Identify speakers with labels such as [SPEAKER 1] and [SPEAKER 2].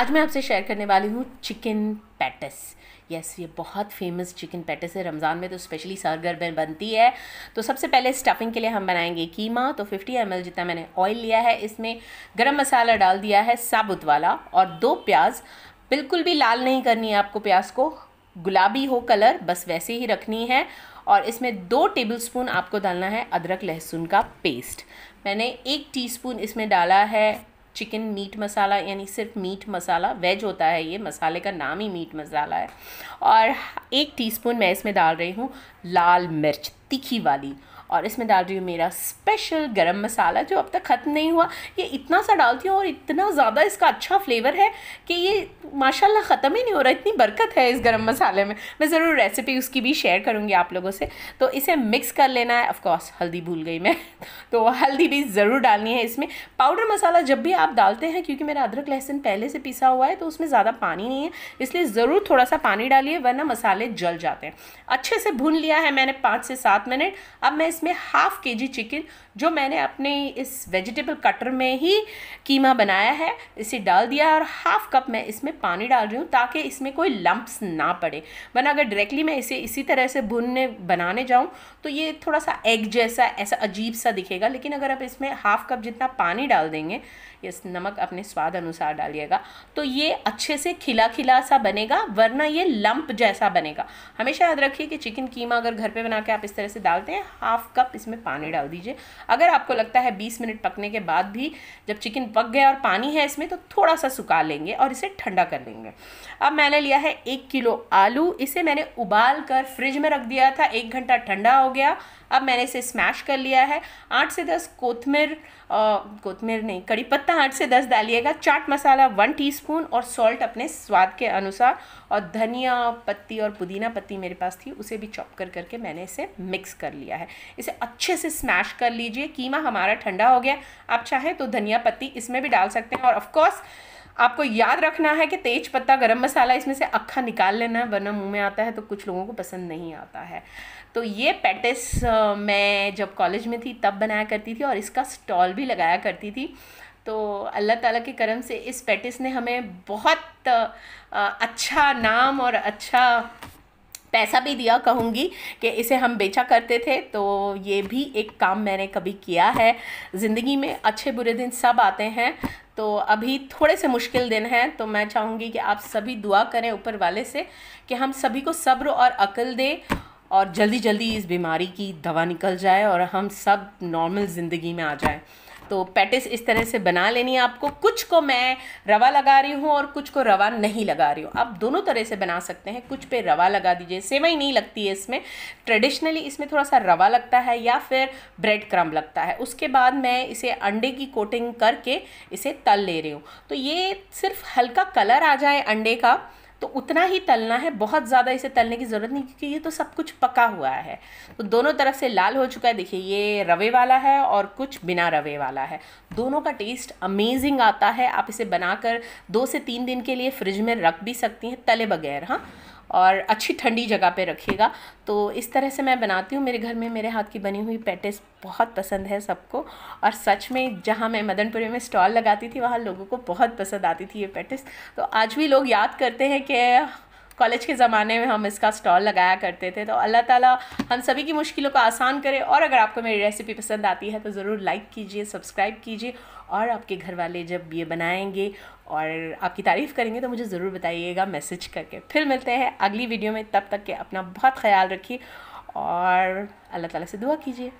[SPEAKER 1] आज मैं आपसे शेयर करने वाली हूँ चिकन पैटिस यस ये बहुत फेमस चिकन पैटिस है रमज़ान में तो स्पेशली सरगर में बनती है तो सबसे पहले स्टफिंग के लिए हम बनाएंगे कीमा तो 50 एम जितना मैंने ऑयल लिया है इसमें गरम मसाला डाल दिया है साबुत वाला और दो प्याज बिल्कुल भी लाल नहीं करनी है आपको प्याज को गुलाबी हो कलर बस वैसे ही रखनी है और इसमें दो टेबल आपको डालना है अदरक लहसुन का पेस्ट मैंने एक टी इसमें डाला है चिकन मीट मसाला यानी सिर्फ मीट मसाला वेज होता है ये मसाले का नाम ही मीट मसाला है और एक टीस्पून मैं इसमें डाल रही हूँ लाल मिर्च तीखी वाली और इसमें डाल रही हूँ मेरा स्पेशल गरम मसाला जो अब तक ख़त्म नहीं हुआ ये इतना सा डालती हूँ और इतना ज़्यादा इसका अच्छा फ्लेवर है कि ये माशाल्लाह ख़त्म ही नहीं हो रहा इतनी बरकत है इस गरम मसाले में मैं ज़रूर रेसिपी उसकी भी शेयर करूँगी आप लोगों से तो इसे मिक्स कर लेना है ऑफ़कोर्स हल्दी भूल गई मैं तो हल्दी भी ज़रूर डालनी है इसमें पाउडर मसाला जब भी आप डालते हैं क्योंकि मेरा अदरक लहसुन पहले से पिसा हुआ है तो उसमें ज़्यादा पानी नहीं है इसलिए ज़रूर थोड़ा सा पानी डालिए वरना मसाले जल जाते हैं अच्छे से भून लिया है मैंने पाँच से सात मिनट अब मैं इस इसमें हाफ़ के जी चिकन जो मैंने अपने इस वेजिटेबल कटर में ही कीमा बनाया है इसे डाल दिया और हाफ़ कप मैं इसमें पानी डाल रही हूँ ताकि इसमें कोई लम्ब्स ना पड़े वरना अगर डायरेक्टली मैं इसे इसी तरह से भुनने बनाने जाऊँ तो ये थोड़ा सा एग जैसा ऐसा अजीब सा दिखेगा लेकिन अगर आप इसमें हाफ़ कप जितना पानी डाल देंगे यस नमक अपने स्वाद अनुसार डालिएगा तो ये अच्छे से खिला खिला सा बनेगा वरना ये लंप जैसा बनेगा हमेशा याद रखिए कि चिकन कीमा अगर घर पे बना के आप इस तरह से डालते हैं हाफ हाफ कप इसमें पानी डाल दीजिए अगर आपको लगता है बीस मिनट पकने के बाद भी जब चिकन पक गया और पानी है इसमें तो थोड़ा सा सुखा लेंगे और इसे ठंडा कर लेंगे अब मैंने लिया है एक किलो आलू इसे मैंने उबाल कर फ्रिज में रख दिया था एक घंटा ठंडा हो गया अब मैंने इसे स्मैश कर लिया है आठ से दस कोथमीर कोथमीर नहीं कड़ी पत्ता आठ से दस डालिएगा चाट मसाला वन टीस्पून और सॉल्ट अपने स्वाद के अनुसार और धनिया पत्ती और पुदीना पत्ती मेरे पास थी उसे भी चॉप कर करके मैंने इसे मिक्स कर लिया है इसे अच्छे से स्मैश कर लीजिए कीमा हमारा ठंडा हो गया आप चाहें तो धनिया पत्ती इसमें भी डाल सकते हैं और ऑफ़ आपको याद रखना है कि तेज पत्ता गर्म मसाला इसमें से अक्खा निकाल लेना है वरना मुंह में आता है तो कुछ लोगों को पसंद नहीं आता है तो ये पैटिस मैं जब कॉलेज में थी तब बनाया करती थी और इसका स्टॉल भी लगाया करती थी तो अल्लाह ताला के करम से इस पैटिस ने हमें बहुत अच्छा नाम और अच्छा पैसा भी दिया कहूँगी कि इसे हम बेचा करते थे तो ये भी एक काम मैंने कभी किया है ज़िंदगी में अच्छे बुरे दिन सब आते हैं तो अभी थोड़े से मुश्किल दिन हैं तो मैं चाहूँगी कि आप सभी दुआ करें ऊपर वाले से कि हम सभी को सब्र और अकल दे और जल्दी जल्दी इस बीमारी की दवा निकल जाए और हम सब नॉर्मल ज़िंदगी में आ जाए तो पैटिस इस तरह से बना लेनी है आपको कुछ को मैं रवा लगा रही हूँ और कुछ को रवा नहीं लगा रही हूँ आप दोनों तरह से बना सकते हैं कुछ पे रवा लगा दीजिए सेवई नहीं लगती है इसमें ट्रेडिशनली इसमें थोड़ा सा रवा लगता है या फिर ब्रेड क्रम लगता है उसके बाद मैं इसे अंडे की कोटिंग करके इसे तल ले रही हूँ तो ये सिर्फ हल्का कलर आ जाए अंडे का तो उतना ही तलना है बहुत ज़्यादा इसे तलने की ज़रूरत नहीं क्योंकि ये तो सब कुछ पका हुआ है तो दोनों तरफ से लाल हो चुका है देखिए ये रवे वाला है और कुछ बिना रवे वाला है दोनों का टेस्ट अमेजिंग आता है आप इसे बनाकर दो से तीन दिन के लिए फ्रिज में रख भी सकती हैं तले बगैर हाँ और अच्छी ठंडी जगह पे रखिएगा तो इस तरह से मैं बनाती हूँ मेरे घर में मेरे हाथ की बनी हुई पैटिस बहुत पसंद है सबको और सच में जहाँ मैं मदनपुरी में स्टॉल लगाती थी वहाँ लोगों को बहुत पसंद आती थी ये पैटिस तो आज भी लोग याद करते हैं कि कॉलेज के ज़माने में हम इसका स्टॉल लगाया करते थे तो अल्लाह ताला हम सभी की मुश्किलों को आसान करे और अगर आपको मेरी रेसिपी पसंद आती है तो ज़रूर लाइक कीजिए सब्सक्राइब कीजिए और आपके घर वाले जब ये बनाएंगे और आपकी तारीफ़ करेंगे तो मुझे ज़रूर बताइएगा मैसेज करके फिर मिलते हैं अगली वीडियो में तब तक के अपना बहुत ख्याल रखिए और अल्लाह ताला से दुआ कीजिए